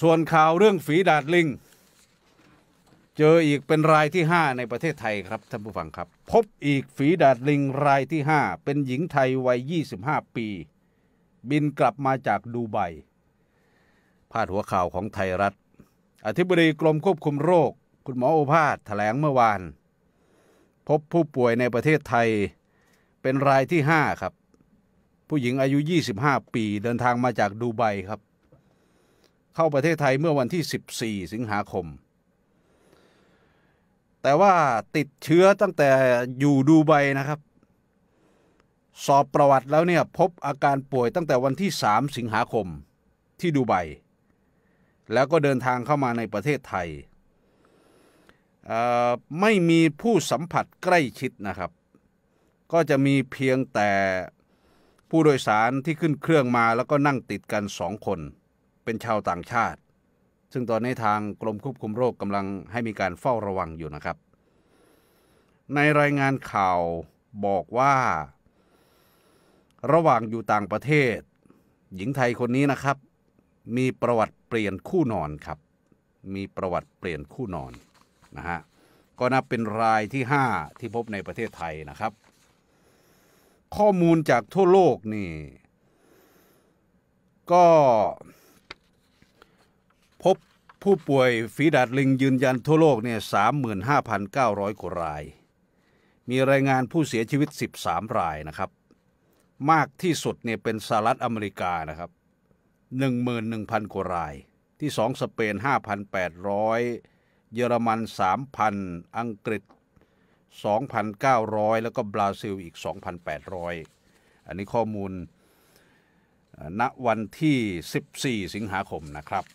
ส่วนข่าวเรื่องฝีดาดลิง เจออีกเป็นรายที่ 5 ในประเทศไทยครับท่านผู้ฟังครับ พบอีกฝีดาดลิงรายที่ 5 เป็นหญิงไทยวัย25 ปี บินกลับมาจากดูไบพาดหัวข่าวของไทยรัฐ อธิบดีกรมควบคุมโรค คุณหมอโอภาสแถลงเมื่อวาน พบผู้ป่วยในประเทศไทยเป็นรายที่5ครับผู้หญิงอายุ 25 ปีเดินทางมาจากดูไบครับเข้าประเทศไทยเมื่อวันที่ 14 สิงหาคม แต่ว่าติดเชื้อตั้งแต่อยู่ดูไบนะครับ สอบประวัติแล้วเนี่ยพบอาการป่วยตั้งแต่วันที่ 3 สิงหาคมที่ดูไบ แล้วก็เดินทางเข้ามาในประเทศไทย ไม่มีผู้สัมผัสใกล้ชิดนะครับ ก็จะมีเพียงแต่ผู้โดยสารที่ขึ้นเครื่องมาแล้วก็นั่งติดกันสองคนเป็นชาวต่างชาติ ซึ่งตอนนี้ทางกรมควบคุมโรคกำลังให้มีการเฝ้าระวังอยู่นะครับ ในรายงานข่าวบอกว่าระหว่างอยู่ต่างประเทศ หญิงไทยคนนี้นะครับ มีประวัติเปลี่ยนคู่นอนครับ มีประวัติเปลี่ยนคู่นอนนะฮะก็นับเป็นรายที่ 5 ที่พบในประเทศไทยนะครับ ข้อมูลจากทั่วโลกนี่ก็ผู้ป่วยฝีดาดลิงยืนยันทั่วโลกเนี่ย35,900กว่าราย มีรายงานผู้เสียชีวิต 13 รายนะครับ มากที่สุดเนี่ยเป็นสหรัฐอเมริกานะครับ 11,000กว่าราย ที่2สเปน 5,800 เยอรมัน 3,000 อังกฤษ2,900 แล้วก็บราซิลอีก 2,800 อันนี้ข้อมูลณวันที่ 14 สิงหาคมนะครับ